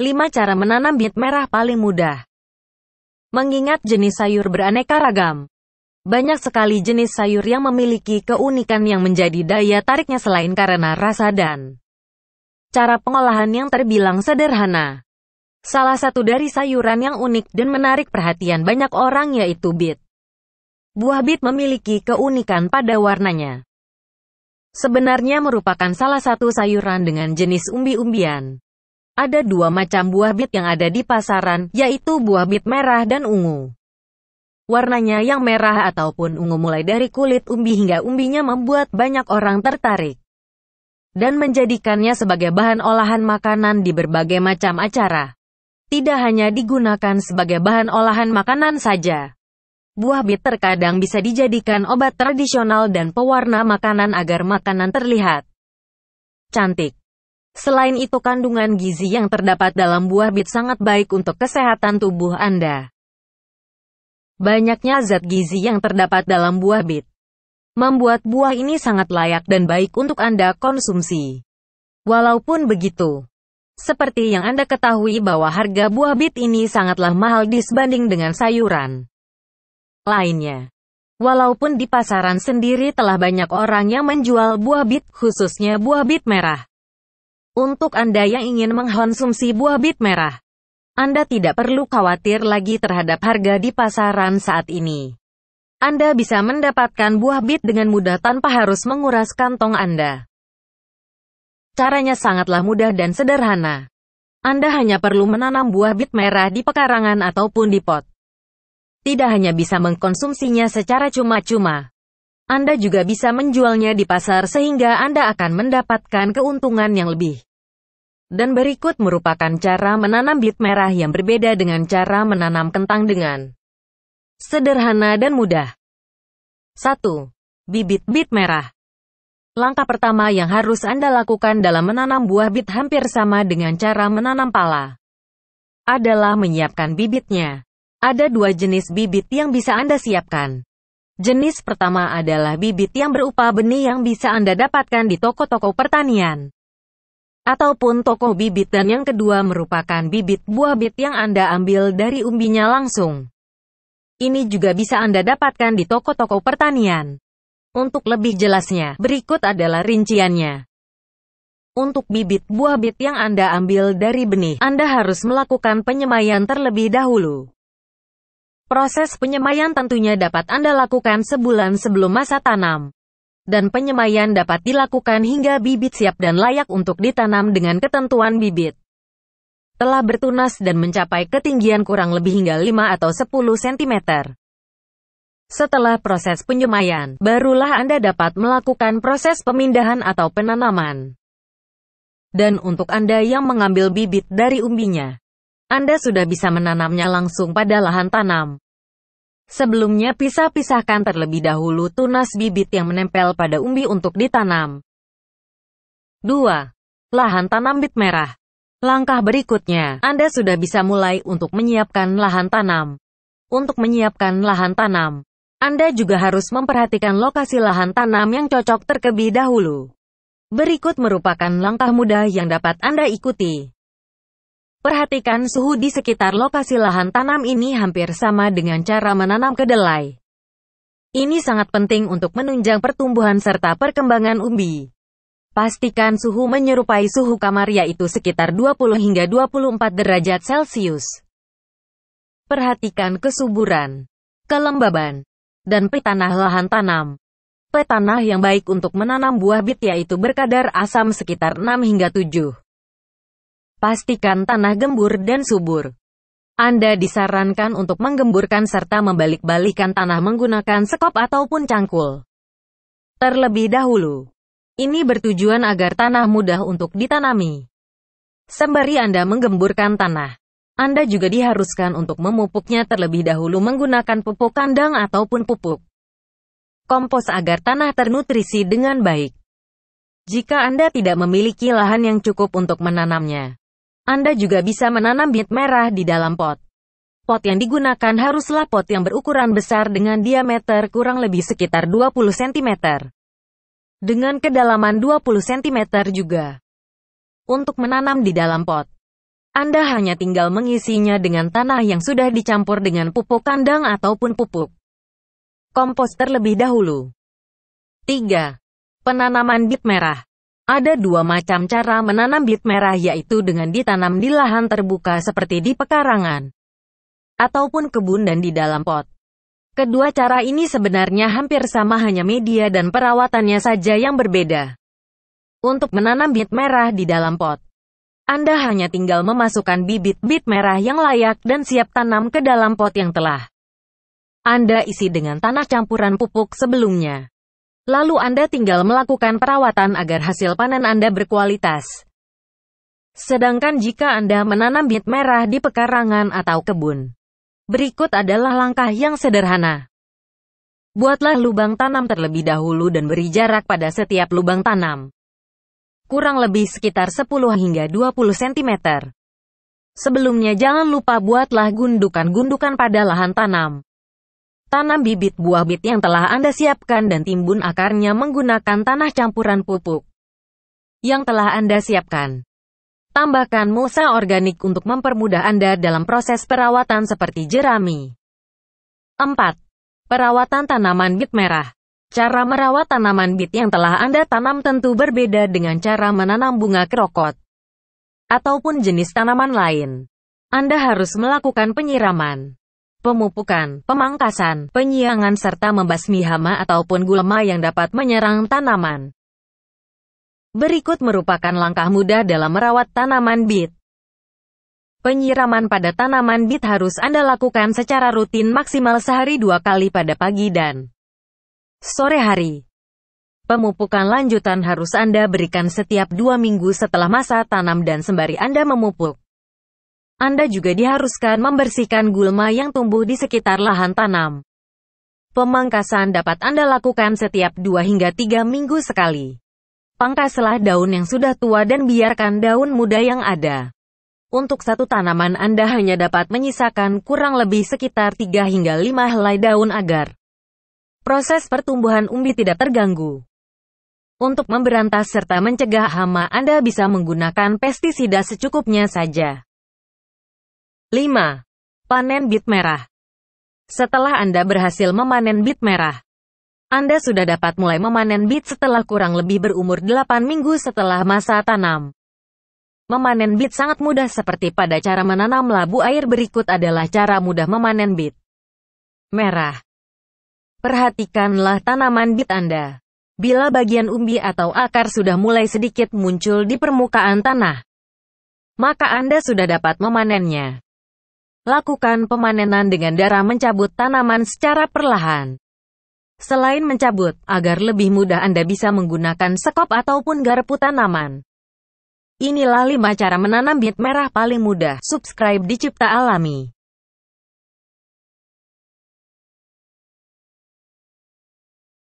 5 cara menanam bit merah paling mudah. Mengingat jenis sayur beraneka ragam. Banyak sekali jenis sayur yang memiliki keunikan yang menjadi daya tariknya selain karena rasa dan cara pengolahan yang terbilang sederhana. Salah satu dari sayuran yang unik dan menarik perhatian banyak orang yaitu bit. Buah bit memiliki keunikan pada warnanya. Sebenarnya merupakan salah satu sayuran dengan jenis umbi-umbian. Ada dua macam buah bit yang ada di pasaran, yaitu buah bit merah dan ungu. Warnanya yang merah ataupun ungu mulai dari kulit umbi hingga umbinya membuat banyak orang tertarik dan menjadikannya sebagai bahan olahan makanan di berbagai macam acara. Tidak hanya digunakan sebagai bahan olahan makanan saja. Buah bit terkadang bisa dijadikan obat tradisional dan pewarna makanan agar makanan terlihat cantik. Selain itu kandungan gizi yang terdapat dalam buah bit sangat baik untuk kesehatan tubuh Anda. Banyaknya zat gizi yang terdapat dalam buah bit membuat buah ini sangat layak dan baik untuk Anda konsumsi. Walaupun begitu, seperti yang Anda ketahui bahwa harga buah bit ini sangatlah mahal disbanding dengan sayuran lainnya. Walaupun di pasaran sendiri telah banyak orang yang menjual buah bit, khususnya buah bit merah. Untuk Anda yang ingin mengkonsumsi buah bit merah, Anda tidak perlu khawatir lagi terhadap harga di pasaran saat ini. Anda bisa mendapatkan buah bit dengan mudah tanpa harus menguras kantong Anda. Caranya sangatlah mudah dan sederhana. Anda hanya perlu menanam buah bit merah di pekarangan ataupun di pot. Tidak hanya bisa mengkonsumsinya secara cuma-cuma, anda juga bisa menjualnya di pasar sehingga Anda akan mendapatkan keuntungan yang lebih. Dan berikut merupakan cara menanam bit merah yang berbeda dengan cara menanam kentang dengan sederhana dan mudah. 1. Bibit bit merah Langkah pertama yang harus Anda lakukan dalam menanam buah bit hampir sama dengan cara menanam pala adalah menyiapkan bibitnya. Ada dua jenis bibit yang bisa Anda siapkan. Jenis pertama adalah bibit yang berupa benih yang bisa Anda dapatkan di toko-toko pertanian ataupun toko bibit dan yang kedua merupakan bibit buah bit yang Anda ambil dari umbinya langsung. Ini juga bisa Anda dapatkan di toko-toko pertanian. Untuk lebih jelasnya, berikut adalah rinciannya. Untuk bibit buah bit yang Anda ambil dari benih, Anda harus melakukan penyemaian terlebih dahulu. Proses penyemaian tentunya dapat Anda lakukan sebulan sebelum masa tanam. Dan penyemaian dapat dilakukan hingga bibit siap dan layak untuk ditanam dengan ketentuan bibit. Telah bertunas dan mencapai ketinggian kurang lebih hingga 5 atau 10 cm. Setelah proses penyemaian, barulah Anda dapat melakukan proses pemindahan atau penanaman. Dan untuk Anda yang mengambil bibit dari umbinya, anda sudah bisa menanamnya langsung pada lahan tanam. Sebelumnya pisah-pisahkan terlebih dahulu tunas bibit yang menempel pada umbi untuk ditanam. 2. Lahan tanam bit merah. Langkah berikutnya, Anda sudah bisa mulai untuk menyiapkan lahan tanam. Untuk menyiapkan lahan tanam, Anda juga harus memperhatikan lokasi lahan tanam yang cocok terlebih dahulu. Berikut merupakan langkah mudah yang dapat Anda ikuti. Perhatikan suhu di sekitar lokasi lahan tanam ini hampir sama dengan cara menanam kedelai. Ini sangat penting untuk menunjang pertumbuhan serta perkembangan umbi. Pastikan suhu menyerupai suhu kamar yaitu sekitar 20 hingga 24 derajat Celcius. Perhatikan kesuburan, kelembaban, dan petanah lahan tanam. Petanah yang baik untuk menanam buah bit yaitu berkadar asam sekitar 6 hingga 7. Pastikan tanah gembur dan subur. Anda disarankan untuk menggemburkan serta membalik-balikan tanah menggunakan sekop ataupun cangkul. Terlebih dahulu, ini bertujuan agar tanah mudah untuk ditanami. Sembari Anda menggemburkan tanah, Anda juga diharuskan untuk memupuknya terlebih dahulu menggunakan pupuk kandang ataupun pupuk kompos agar tanah ternutrisi dengan baik. Jika Anda tidak memiliki lahan yang cukup untuk menanamnya, anda juga bisa menanam bit merah di dalam pot. Pot yang digunakan haruslah pot yang berukuran besar dengan diameter kurang lebih sekitar 20 cm. Dengan kedalaman 20 cm juga. Untuk menanam di dalam pot, Anda hanya tinggal mengisinya dengan tanah yang sudah dicampur dengan pupuk kandang ataupun pupuk. Kompos terlebih dahulu. 3. Penanaman bit merah ada dua macam cara menanam bit merah yaitu dengan ditanam di lahan terbuka seperti di pekarangan ataupun kebun dan di dalam pot. Kedua cara ini sebenarnya hampir sama hanya media dan perawatannya saja yang berbeda. Untuk menanam bit merah di dalam pot, Anda hanya tinggal memasukkan bibit-bit merah yang layak dan siap tanam ke dalam pot yang telah Anda isi dengan tanah campuran pupuk sebelumnya. Lalu Anda tinggal melakukan perawatan agar hasil panen Anda berkualitas. Sedangkan jika Anda menanam bit merah di pekarangan atau kebun, berikut adalah langkah yang sederhana. Buatlah lubang tanam terlebih dahulu dan beri jarak pada setiap lubang tanam. Kurang lebih sekitar 10 hingga 20 cm. Sebelumnya jangan lupa buatlah gundukan-gundukan pada lahan tanam. Tanam bibit buah bit yang telah Anda siapkan dan timbun akarnya menggunakan tanah campuran pupuk yang telah Anda siapkan. Tambahkan mulsa organik untuk mempermudah Anda dalam proses perawatan seperti jerami. 4. Perawatan tanaman bit merah. Cara merawat tanaman bit yang telah Anda tanam tentu berbeda dengan cara menanam bunga krokot ataupun jenis tanaman lain. Anda harus melakukan penyiraman pemupukan, pemangkasan, penyiangan serta membasmi hama ataupun gulma yang dapat menyerang tanaman. Berikut merupakan langkah mudah dalam merawat tanaman bit. Penyiraman pada tanaman bit harus Anda lakukan secara rutin maksimal sehari dua kali pada pagi dan sore hari. Pemupukan lanjutan harus Anda berikan setiap dua minggu setelah masa tanam dan sembari Anda memupuk. Anda juga diharuskan membersihkan gulma yang tumbuh di sekitar lahan tanam. Pemangkasan dapat Anda lakukan setiap 2 hingga 3 minggu sekali. Pangkaslah daun yang sudah tua dan biarkan daun muda yang ada. Untuk satu tanaman Anda hanya dapat menyisakan kurang lebih sekitar 3 hingga 5 helai daun agar proses pertumbuhan umbi tidak terganggu. Untuk memberantas serta mencegah hama, Anda bisa menggunakan pestisida secukupnya saja. 5. Panen bit merah. Setelah Anda berhasil memanen bit merah, Anda sudah dapat mulai memanen bit setelah kurang lebih berumur 8 minggu setelah masa tanam. Memanen bit sangat mudah seperti pada cara menanam labu air berikut adalah cara mudah memanen bit merah. Perhatikanlah tanaman bit Anda. Bila bagian umbi atau akar sudah mulai sedikit muncul di permukaan tanah, maka Anda sudah dapat memanennya. Lakukan pemanenan dengan darah mencabut tanaman secara perlahan. Selain mencabut, agar lebih mudah Anda bisa menggunakan sekop ataupun garpu tanaman. Inilah 5 cara menanam bit merah paling mudah. Subscribe di Cipta Alami.